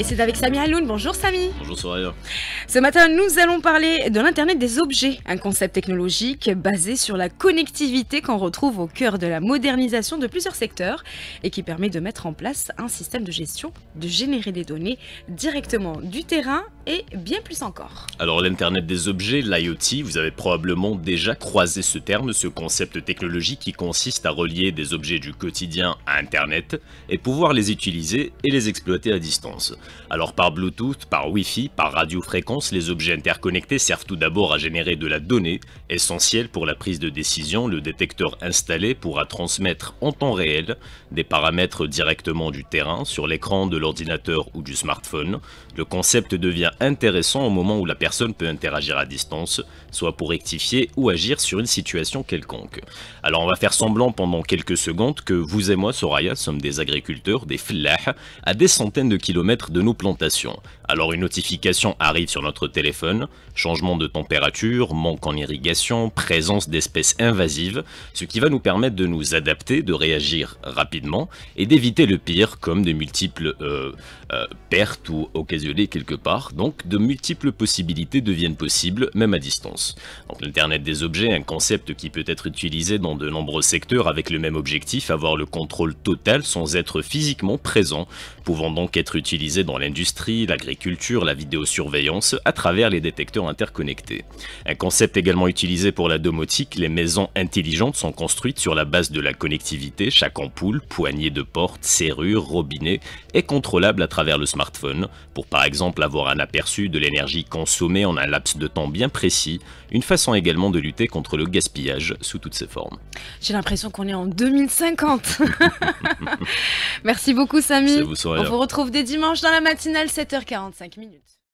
Et c'est avec Samy Haloun. Bonjour Samy Bonjour Soraya. Ce matin, nous allons parler de l'Internet des objets, un concept technologique basé sur la connectivité qu'on retrouve au cœur de la modernisation de plusieurs secteurs et qui permet de mettre en place un système de gestion, de générer des données directement du terrain et bien plus encore. Alors l'Internet des objets, l'IoT, vous avez probablement déjà croisé ce terme, ce concept technologique qui consiste à relier des objets du quotidien à Internet et pouvoir les utiliser et les exploiter à distance. Alors par Bluetooth, par Wi-Fi, par radiofréquence, les objets interconnectés servent tout d'abord à générer de la donnée, essentielle pour la prise de décision, le détecteur installé pourra transmettre en temps réel des paramètres directement du terrain sur l'écran de l'ordinateur ou du smartphone. Le concept devient intéressant au moment où la personne peut interagir à distance, soit pour rectifier ou agir sur une situation quelconque. Alors on va faire semblant pendant quelques secondes que vous et moi, Soraya, sommes des agriculteurs, des flachs, à des centaines de kilomètres de nos plantations. Alors une notification arrive sur notre téléphone, changement de température, manque en irrigation, présence d'espèces invasives, ce qui va nous permettre de nous adapter, de réagir rapidement et d'éviter le pire comme de multiples euh, euh, pertes ou occasionnées quelque part, donc de multiples possibilités deviennent possibles même à distance. Donc l'internet des objets, un concept qui peut être utilisé dans de nombreux secteurs avec le même objectif, avoir le contrôle total sans être physiquement présent, pouvant donc être utilisé dans dans l'industrie, l'agriculture, la vidéosurveillance, à travers les détecteurs interconnectés. Un concept également utilisé pour la domotique, les maisons intelligentes sont construites sur la base de la connectivité, chaque ampoule, poignée de porte, serrure, robinet, est contrôlable à travers le smartphone, pour par exemple avoir un aperçu de l'énergie consommée en un laps de temps bien précis, une façon également de lutter contre le gaspillage sous toutes ses formes. J'ai l'impression qu'on est en 2050 Merci beaucoup Samy. Vous, On vous retrouve dès dimanche la matinale, 7h45 minutes.